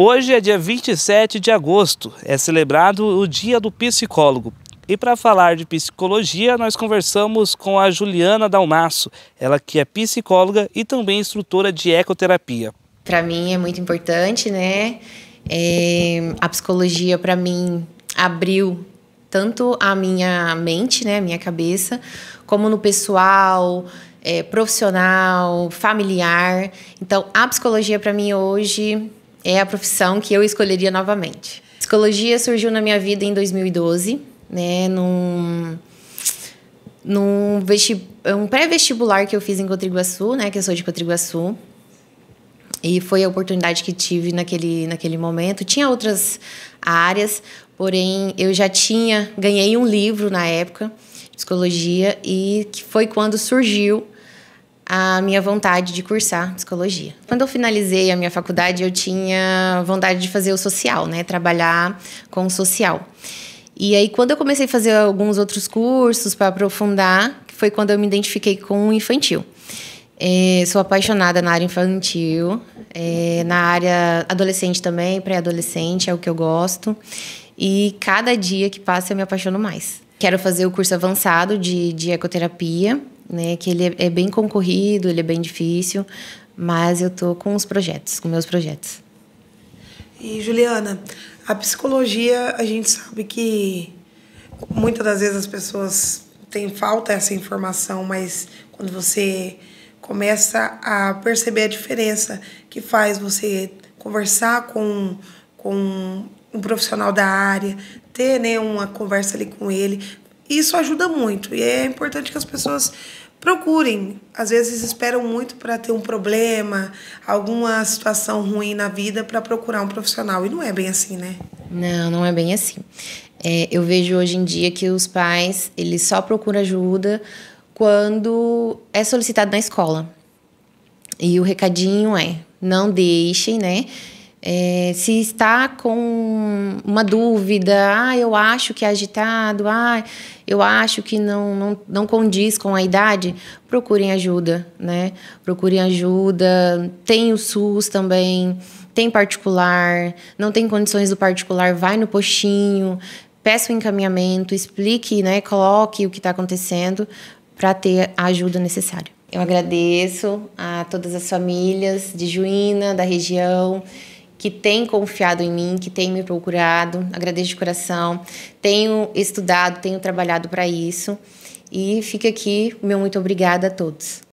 Hoje é dia 27 de agosto, é celebrado o Dia do Psicólogo. E para falar de psicologia, nós conversamos com a Juliana Dalmasso, ela que é psicóloga e também instrutora de ecoterapia. Para mim é muito importante, né? É, a psicologia para mim abriu tanto a minha mente, né, a minha cabeça, como no pessoal, é, profissional, familiar. Então, a psicologia para mim hoje é a profissão que eu escolheria novamente. Psicologia surgiu na minha vida em 2012, né, num, num é um pré-vestibular que eu fiz em Cotriguaçu, né, que eu sou de Cotriguaçu. E foi a oportunidade que tive naquele, naquele momento. Tinha outras áreas, porém eu já tinha, ganhei um livro na época, psicologia, e que foi quando surgiu a minha vontade de cursar psicologia. Quando eu finalizei a minha faculdade, eu tinha vontade de fazer o social, né? Trabalhar com o social. E aí, quando eu comecei a fazer alguns outros cursos para aprofundar, foi quando eu me identifiquei com o infantil. É, sou apaixonada na área infantil, é, na área adolescente também, pré-adolescente, é o que eu gosto. E cada dia que passa eu me apaixono mais. Quero fazer o curso avançado de, de ecoterapia né? Que ele é, é, bem concorrido, ele é bem difícil, mas eu tô com os projetos, com meus projetos. E Juliana, a psicologia, a gente sabe que muitas das vezes as pessoas têm falta essa informação, mas quando você começa a perceber a diferença que faz você conversar com, com um profissional da área, ter né, uma conversa ali com ele, isso ajuda muito. E é importante que as pessoas procurem. Às vezes esperam muito para ter um problema, alguma situação ruim na vida para procurar um profissional. E não é bem assim, né? Não, não é bem assim. É, eu vejo hoje em dia que os pais eles só procuram ajuda quando é solicitado na escola. E o recadinho é: não deixem, né? É, se está com uma dúvida, ah, eu acho que é agitado, ah, eu acho que não, não, não condiz com a idade, procurem ajuda, né? Procurem ajuda. Tem o SUS também, tem particular, não tem condições do particular, vai no postinho, peça o encaminhamento, explique, né? Coloque o que está acontecendo para ter a ajuda necessária. Eu agradeço a todas as famílias de Juína, da região que tem confiado em mim, que tem me procurado, agradeço de coração. Tenho estudado, tenho trabalhado para isso. E fica aqui meu muito obrigada a todos.